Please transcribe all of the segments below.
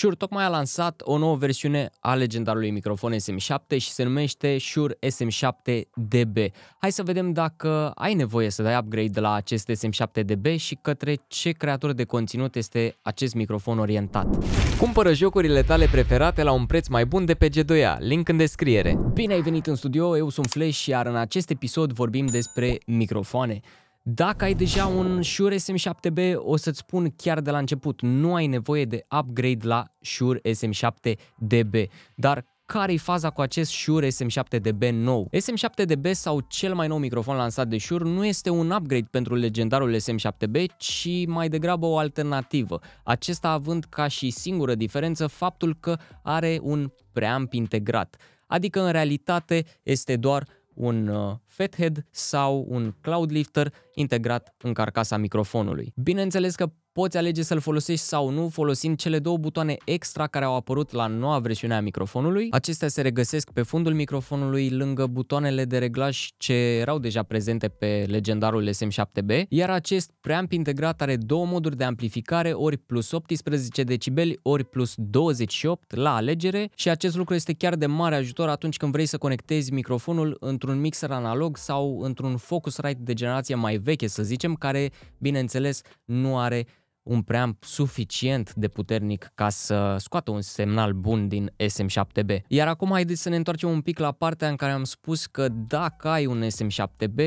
Shure tocmai a lansat o nouă versiune a legendarului microfon SM7 și se numește Shure SM7 DB. Hai să vedem dacă ai nevoie să dai upgrade de la acest SM7 DB și către ce creator de conținut este acest microfon orientat. Cumpără jocurile tale preferate la un preț mai bun de pe G2A, link în descriere. Bine ai venit în studio, eu sunt Flash, iar în acest episod vorbim despre microfoane. Dacă ai deja un Shure SM7B, o să-ți spun chiar de la început, nu ai nevoie de upgrade la Shure SM7DB, dar care-i faza cu acest Shure SM7DB nou. SM7DB sau cel mai nou microfon lansat de Shure nu este un upgrade pentru legendarul SM7B, ci mai degrabă o alternativă, acesta având ca și singură diferență faptul că are un preamp integrat, adică în realitate este doar un uh, fathead sau un cloud lifter integrat în carcasa microfonului. Bineînțeles că poți alege să-l folosești sau nu folosind cele două butoane extra care au apărut la noua versiune a microfonului. Acestea se regăsesc pe fundul microfonului lângă butoanele de reglaj ce erau deja prezente pe legendarul SM7B, iar acest preamp integrat are două moduri de amplificare ori plus 18 decibeli ori plus 28 la alegere și acest lucru este chiar de mare ajutor atunci când vrei să conectezi microfonul într-un mixer analog sau într-un Focusrite de generație mai veche veche, să zicem, care, bineînțeles, nu are un preamp suficient de puternic ca să scoată un semnal bun din SM7B. Iar acum haideți să ne întoarcem un pic la partea în care am spus că dacă ai un SM7B,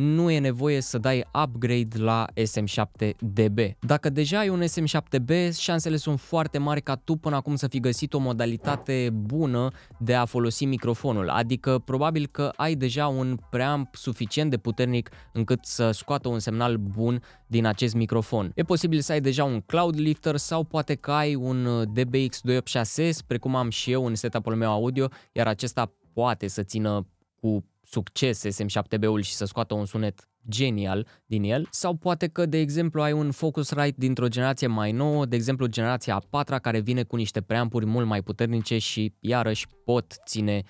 nu e nevoie să dai upgrade la SM7DB. Dacă deja ai un SM7B, șansele sunt foarte mari ca tu până acum să fi găsit o modalitate bună de a folosi microfonul, adică probabil că ai deja un preamp suficient de puternic încât să scoată un semnal bun din acest microfon. E posibil să ai deja un cloud lifter sau poate că ai un DBX286, precum am și eu în setup-ul meu audio, iar acesta poate să țină cu succese SM7B-ul și să scoată un sunet genial din el, sau poate că, de exemplu, ai un Focusrite dintr-o generație mai nouă, de exemplu generația a patra, care vine cu niște preampuri mult mai puternice și, iarăși, pot ține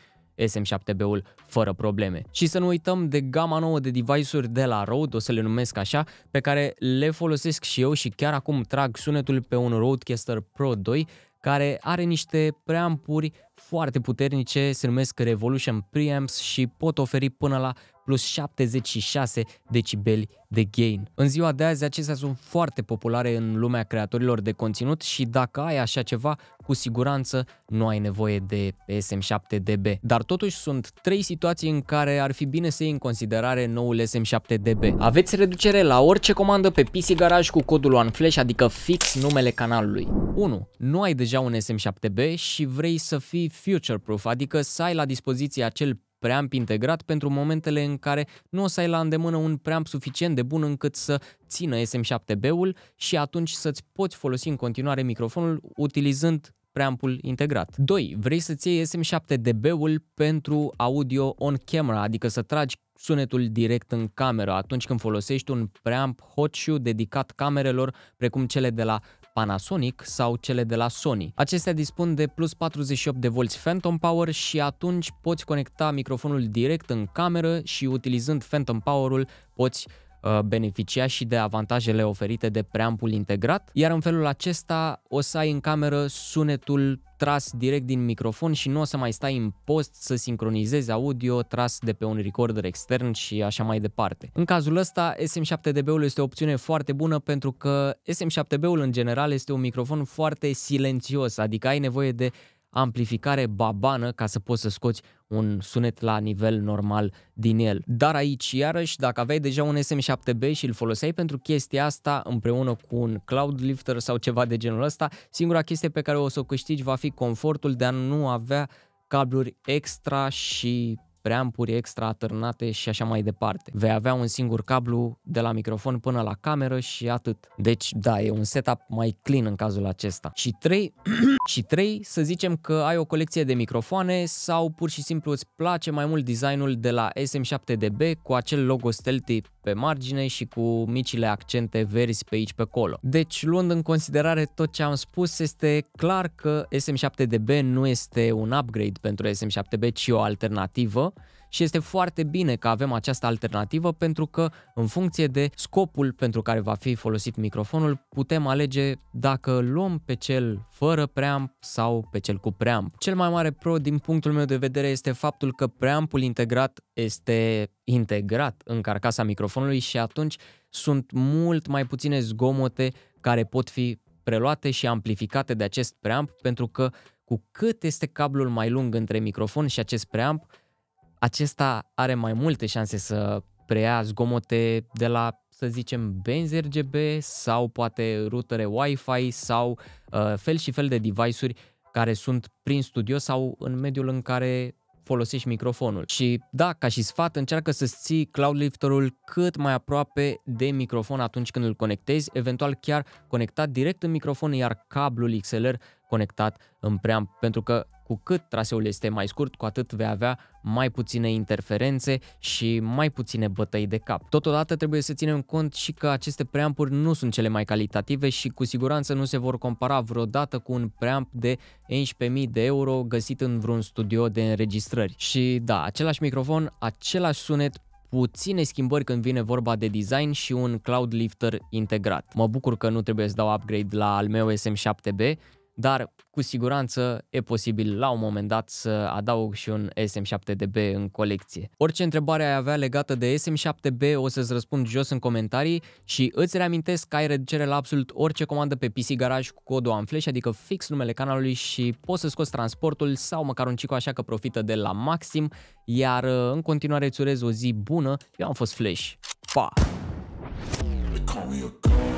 SM7B-ul fără probleme. Și să nu uităm de gama nouă de device-uri de la Rode, o să le numesc așa, pe care le folosesc și eu și chiar acum trag sunetul pe un Rodecaster Pro 2 care are niște preampuri foarte puternice, se numesc Revolution Preamps și pot oferi până la plus 76 decibeli de gain. În ziua de azi, acestea sunt foarte populare în lumea creatorilor de conținut și dacă ai așa ceva, cu siguranță nu ai nevoie de SM7DB. Dar totuși sunt trei situații în care ar fi bine să iei în considerare noul SM7DB. Aveți reducere la orice comandă pe PC Garage cu codul OneFlash, adică fix numele canalului. 1. Nu ai deja un SM7B și vrei să fii future-proof, adică să ai la dispoziție acel preamp integrat pentru momentele în care nu o să ai la îndemână un preamp suficient de bun încât să țină SM7B-ul și atunci să-ți poți folosi în continuare microfonul utilizând preampul integrat. 2. Vrei să-ți iei SM7DB-ul pentru audio on camera, adică să tragi sunetul direct în cameră atunci când folosești un preamp hot shoe dedicat camerelor precum cele de la Panasonic sau cele de la Sony. Acestea dispun de plus 48V Phantom Power și atunci poți conecta microfonul direct în cameră și utilizând Phantom Power-ul poți Uh, beneficia și de avantajele oferite de preampul integrat, iar în felul acesta o să ai în cameră sunetul tras direct din microfon și nu o să mai stai în post să sincronizezi audio tras de pe un recorder extern și așa mai departe. În cazul ăsta, sm 7 b ul este o opțiune foarte bună pentru că SM7B-ul în general este un microfon foarte silențios, adică ai nevoie de amplificare babană ca să poți să scoți un sunet la nivel normal din el. Dar aici, iarăși, dacă aveai deja un SM7B și îl foloseai pentru chestia asta împreună cu un cloud lifter sau ceva de genul ăsta, singura chestie pe care o să o câștigi va fi confortul de a nu avea cabluri extra și preampuri extra atârnate și așa mai departe. Vei avea un singur cablu de la microfon până la cameră și atât. Deci, da, e un setup mai clean în cazul acesta. Și 3, și 3 să zicem că ai o colecție de microfoane sau pur și simplu îți place mai mult designul de la SM7DB cu acel logo stealthy pe margine și cu micile accente verzi pe aici pe colo. Deci, luând în considerare tot ce am spus, este clar că SM7DB nu este un upgrade pentru SM7B, ci o alternativă și este foarte bine că avem această alternativă pentru că în funcție de scopul pentru care va fi folosit microfonul putem alege dacă luăm pe cel fără preamp sau pe cel cu preamp. Cel mai mare pro din punctul meu de vedere este faptul că preampul integrat este integrat în carcasa microfonului și atunci sunt mult mai puține zgomote care pot fi preluate și amplificate de acest preamp pentru că cu cât este cablul mai lung între microfon și acest preamp, acesta are mai multe șanse să preia zgomote de la, să zicem, benzi RGB sau poate rutere Wi-Fi sau uh, fel și fel de device-uri care sunt prin studio sau în mediul în care folosești microfonul. Și da, ca și sfat, încearcă să ții cloud lifter-ul cât mai aproape de microfon atunci când îl conectezi, eventual chiar conectat direct în microfon, iar cablul XLR conectat în preamp, pentru că cu cât traseul este mai scurt, cu atât vei avea mai puține interferențe și mai puține bătăi de cap. Totodată trebuie să ținem cont și că aceste preampuri nu sunt cele mai calitative și cu siguranță nu se vor compara vreodată cu un preamp de 11.000 de euro găsit în vreun studio de înregistrări. Și da, același microfon, același sunet, puține schimbări când vine vorba de design și un cloud lifter integrat. Mă bucur că nu trebuie să dau upgrade la al meu SM7B dar cu siguranță e posibil la un moment dat să adaug și un SM7DB în colecție. Orice întrebare ai avea legată de SM7B o să-ți răspund jos în comentarii și îți reamintesc că ai reducere la absolut orice comandă pe PC Garage cu codul AMFLESH, adică fix numele canalului și poți să scoți transportul sau măcar un cico așa că profită de la maxim, iar uh, în continuare îți urez o zi bună, eu am fost Flash. Pa! Call me a